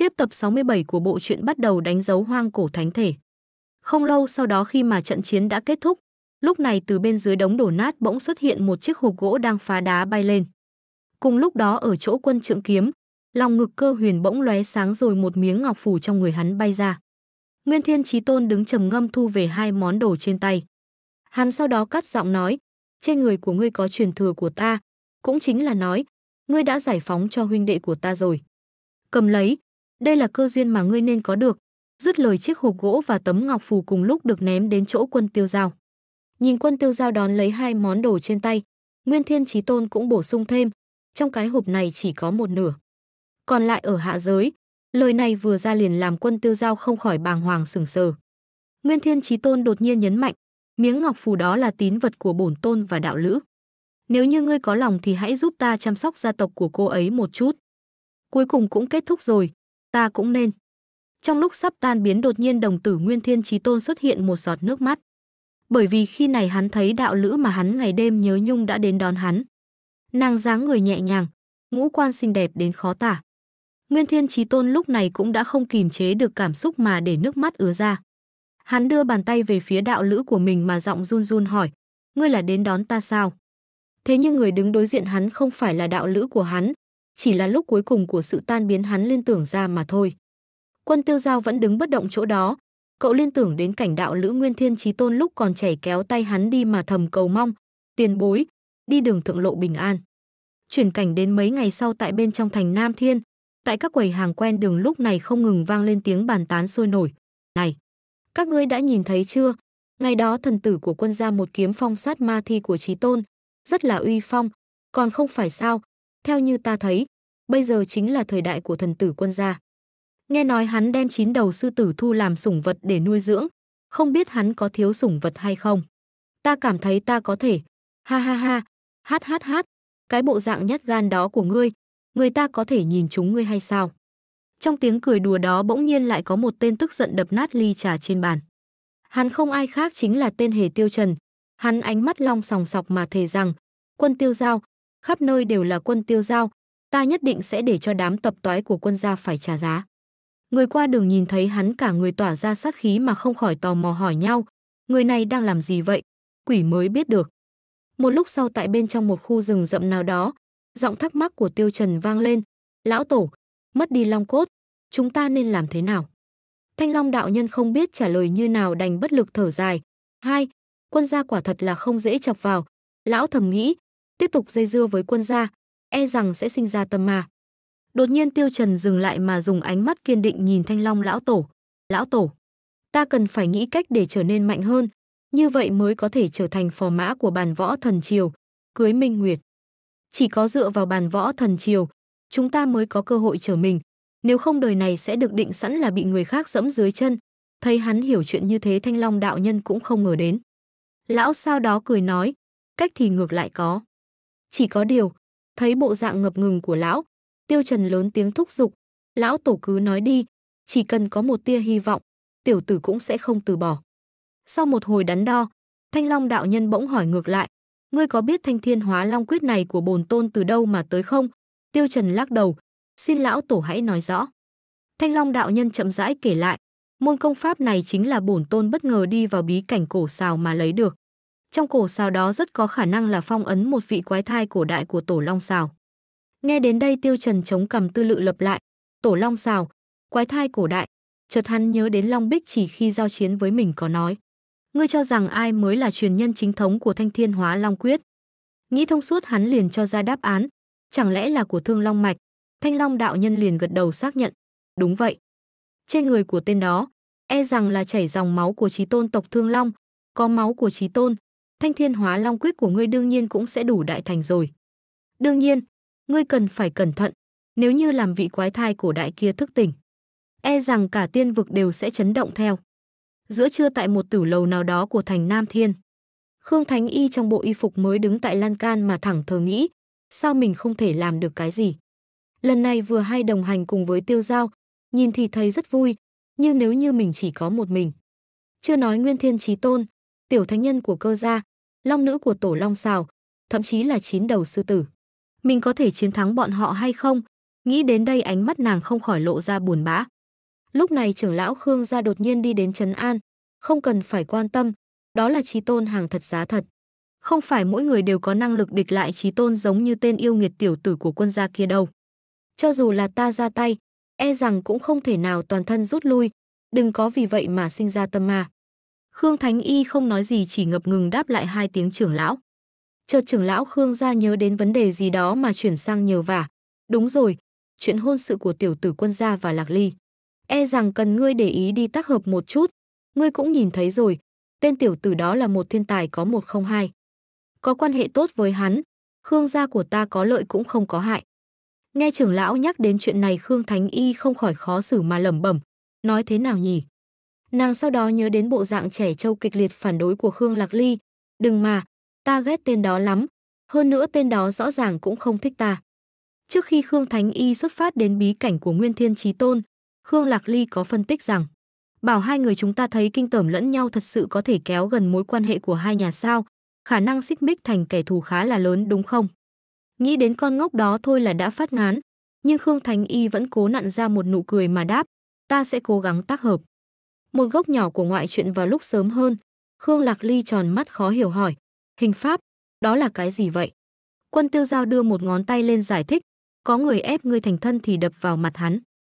Tiếp tập 67 của bộ truyện bắt đầu đánh dấu hoang cổ thánh thể. Không lâu sau đó khi mà trận chiến đã kết thúc, lúc này từ bên dưới đống đổ nát bỗng xuất hiện một chiếc hộp gỗ đang phá đá bay lên. Cùng lúc đó ở chỗ quân trượng kiếm, lòng ngực cơ huyền bỗng lóe sáng rồi một miếng ngọc phủ trong người hắn bay ra. Nguyên Thiên Chí Tôn đứng trầm ngâm thu về hai món đồ trên tay. Hắn sau đó cắt giọng nói, trên người của ngươi có truyền thừa của ta, cũng chính là nói, ngươi đã giải phóng cho huynh đệ của ta rồi. Cầm lấy, đây là cơ duyên mà ngươi nên có được. Dứt lời chiếc hộp gỗ và tấm ngọc phù cùng lúc được ném đến chỗ quân tiêu giao. Nhìn quân tiêu giao đón lấy hai món đồ trên tay, Nguyên Thiên Chí Tôn cũng bổ sung thêm, trong cái hộp này chỉ có một nửa. Còn lại ở hạ giới, lời này vừa ra liền làm quân tiêu giao không khỏi bàng hoàng sừng sờ. Nguyên Thiên Chí Tôn đột nhiên nhấn mạnh, miếng ngọc phù đó là tín vật của bổn tôn và đạo lữ. Nếu như ngươi có lòng thì hãy giúp ta chăm sóc gia tộc của cô ấy một chút. Cuối cùng cũng kết thúc rồi, ta cũng nên. Trong lúc sắp tan biến đột nhiên đồng tử Nguyên Thiên Chí Tôn xuất hiện một giọt nước mắt. Bởi vì khi này hắn thấy đạo lữ mà hắn ngày đêm nhớ nhung đã đến đón hắn. Nàng dáng người nhẹ nhàng, ngũ quan xinh đẹp đến khó tả. Nguyên Thiên Chí Tôn lúc này cũng đã không kìm chế được cảm xúc mà để nước mắt ứa ra. Hắn đưa bàn tay về phía đạo lữ của mình mà giọng run run hỏi, ngươi là đến đón ta sao? Thế nhưng người đứng đối diện hắn không phải là đạo lữ của hắn, chỉ là lúc cuối cùng của sự tan biến hắn liên tưởng ra mà thôi. Quân tiêu giao vẫn đứng bất động chỗ đó, cậu liên tưởng đến cảnh đạo Lữ Nguyên Thiên trí Tôn lúc còn chảy kéo tay hắn đi mà thầm cầu mong, tiền bối, đi đường thượng lộ bình an. Chuyển cảnh đến mấy ngày sau tại bên trong thành Nam Thiên, tại các quầy hàng quen đường lúc này không ngừng vang lên tiếng bàn tán sôi nổi. Này, các ngươi đã nhìn thấy chưa? Ngày đó thần tử của quân gia một kiếm phong sát ma thi của trí Tôn, rất là uy phong, còn không phải sao, theo như ta thấy, bây giờ chính là thời đại của thần tử quân gia. Nghe nói hắn đem chín đầu sư tử thu làm sủng vật để nuôi dưỡng, không biết hắn có thiếu sủng vật hay không. Ta cảm thấy ta có thể. Ha ha ha, hát hát hát, cái bộ dạng nhát gan đó của ngươi, người ta có thể nhìn chúng ngươi hay sao? Trong tiếng cười đùa đó bỗng nhiên lại có một tên tức giận đập nát ly trà trên bàn. Hắn không ai khác chính là tên Hề Tiêu Trần. Hắn ánh mắt long sòng sọc mà thề rằng, quân tiêu giao, khắp nơi đều là quân tiêu giao, ta nhất định sẽ để cho đám tập toái của quân gia phải trả giá. Người qua đường nhìn thấy hắn cả người tỏa ra sát khí mà không khỏi tò mò hỏi nhau, người này đang làm gì vậy, quỷ mới biết được. Một lúc sau tại bên trong một khu rừng rậm nào đó, giọng thắc mắc của Tiêu Trần vang lên, lão tổ, mất đi long cốt, chúng ta nên làm thế nào? Thanh Long đạo nhân không biết trả lời như nào đành bất lực thở dài. Hai, quân gia quả thật là không dễ chọc vào. Lão thầm nghĩ, tiếp tục dây dưa với quân gia, e rằng sẽ sinh ra tâm ma. Đột nhiên Tiêu Trần dừng lại mà dùng ánh mắt kiên định nhìn Thanh Long lão tổ. Lão tổ, ta cần phải nghĩ cách để trở nên mạnh hơn, như vậy mới có thể trở thành phò mã của bàn võ thần triều, cưới Minh Nguyệt. Chỉ có dựa vào bàn võ thần triều, chúng ta mới có cơ hội trở mình, nếu không đời này sẽ được định sẵn là bị người khác dẫm dưới chân. Thấy hắn hiểu chuyện như thế Thanh Long đạo nhân cũng không ngờ đến. Lão sau đó cười nói, cách thì ngược lại có. Chỉ có điều, thấy bộ dạng ngập ngừng của lão, Tiêu Trần lớn tiếng thúc giục, lão tổ cứ nói đi, chỉ cần có một tia hy vọng, tiểu tử cũng sẽ không từ bỏ. Sau một hồi đắn đo, Thanh Long đạo nhân bỗng hỏi ngược lại, ngươi có biết thanh thiên hóa long quyết này của bồn tôn từ đâu mà tới không? Tiêu Trần lắc đầu, xin lão tổ hãy nói rõ. Thanh Long đạo nhân chậm rãi kể lại, môn công pháp này chính là bổn tôn bất ngờ đi vào bí cảnh cổ xào mà lấy được. Trong cổ xào đó rất có khả năng là phong ấn một vị quái thai cổ đại của tổ long xào. Nghe đến đây tiêu trần chống cầm tư lự lập lại, tổ long xào, quái thai cổ đại, chợt hắn nhớ đến Long Bích chỉ khi giao chiến với mình có nói. Ngươi cho rằng ai mới là truyền nhân chính thống của thanh thiên hóa Long Quyết. Nghĩ thông suốt hắn liền cho ra đáp án, chẳng lẽ là của thương Long Mạch, thanh Long đạo nhân liền gật đầu xác nhận. Đúng vậy. Trên người của tên đó, e rằng là chảy dòng máu của trí tôn tộc thương Long, có máu của trí tôn, thanh thiên hóa long quyết của ngươi đương nhiên cũng sẽ đủ đại thành rồi. Đương nhiên, ngươi cần phải cẩn thận, nếu như làm vị quái thai cổ đại kia thức tỉnh. E rằng cả tiên vực đều sẽ chấn động theo. Giữa trưa tại một tử lầu nào đó của thành Nam Thiên. Khương Thánh Y trong bộ y phục mới đứng tại lan can mà thẳng thờ nghĩ, sao mình không thể làm được cái gì. Lần này vừa hay đồng hành cùng với tiêu giao, nhìn thì thấy rất vui, nhưng nếu như mình chỉ có một mình. Chưa nói Nguyên Thiên Trí Tôn, tiểu thánh nhân của cơ gia, long nữ của tổ long xào, thậm chí là chín đầu sư tử. Mình có thể chiến thắng bọn họ hay không? Nghĩ đến đây ánh mắt nàng không khỏi lộ ra buồn bã. Lúc này trưởng lão Khương gia đột nhiên đi đến Trấn An, không cần phải quan tâm, đó là trí tôn hàng thật giá thật. Không phải mỗi người đều có năng lực địch lại trí tôn giống như tên yêu nghiệt tiểu tử của quân gia kia đâu. Cho dù là ta ra tay, e rằng cũng không thể nào toàn thân rút lui, đừng có vì vậy mà sinh ra tâm ma. Khương Thánh Y không nói gì chỉ ngập ngừng đáp lại hai tiếng trưởng lão. Chợt trưởng lão Khương ra nhớ đến vấn đề gì đó mà chuyển sang nhờ vả. Đúng rồi, chuyện hôn sự của tiểu tử quân gia và Lạc Ly. E rằng cần ngươi để ý đi tác hợp một chút. Ngươi cũng nhìn thấy rồi, tên tiểu tử đó là một thiên tài có một không hai. Có quan hệ tốt với hắn, Khương gia của ta có lợi cũng không có hại. Nghe trưởng lão nhắc đến chuyện này Khương Thánh Y không khỏi khó xử mà lẩm bẩm. Nói thế nào nhỉ? Nàng sau đó nhớ đến bộ dạng trẻ trâu kịch liệt phản đối của Khương Lạc Ly. Đừng mà, ta ghét tên đó lắm. Hơn nữa tên đó rõ ràng cũng không thích ta. Trước khi Khương Thánh Y xuất phát đến bí cảnh của Nguyên Thiên Chí Tôn, Khương Lạc Ly có phân tích rằng bảo hai người chúng ta thấy kinh tởm lẫn nhau thật sự có thể kéo gần mối quan hệ của hai nhà sao, khả năng xích mích thành kẻ thù khá là lớn đúng không? Nghĩ đến con ngốc đó thôi là đã phát ngán, nhưng Khương Thánh Y vẫn cố nặn ra một nụ cười mà đáp, ta sẽ cố gắng tác hợp. Một gốc nhỏ của ngoại truyện vào lúc sớm hơn, Khương Lạc Ly tròn mắt khó hiểu hỏi, hình pháp, đó là cái gì vậy? Quân tiêu giao đưa một ngón tay lên giải thích, có người ép ngươi thành thân thì đập vào mặt hắn.